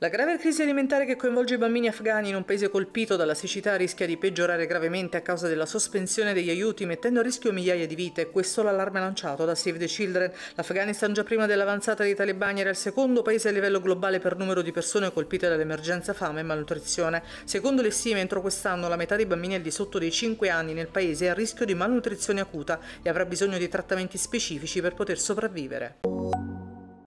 La grave crisi alimentare che coinvolge i bambini afghani in un paese colpito dalla siccità rischia di peggiorare gravemente a causa della sospensione degli aiuti, mettendo a rischio migliaia di vite. Questo l'allarme lanciato da Save the Children. L'Afghanistan già prima dell'avanzata dei talebani era il secondo paese a livello globale per numero di persone colpite dall'emergenza fame e malnutrizione. Secondo le stime, entro quest'anno la metà dei bambini al di sotto dei 5 anni nel paese è a rischio di malnutrizione acuta e avrà bisogno di trattamenti specifici per poter sopravvivere.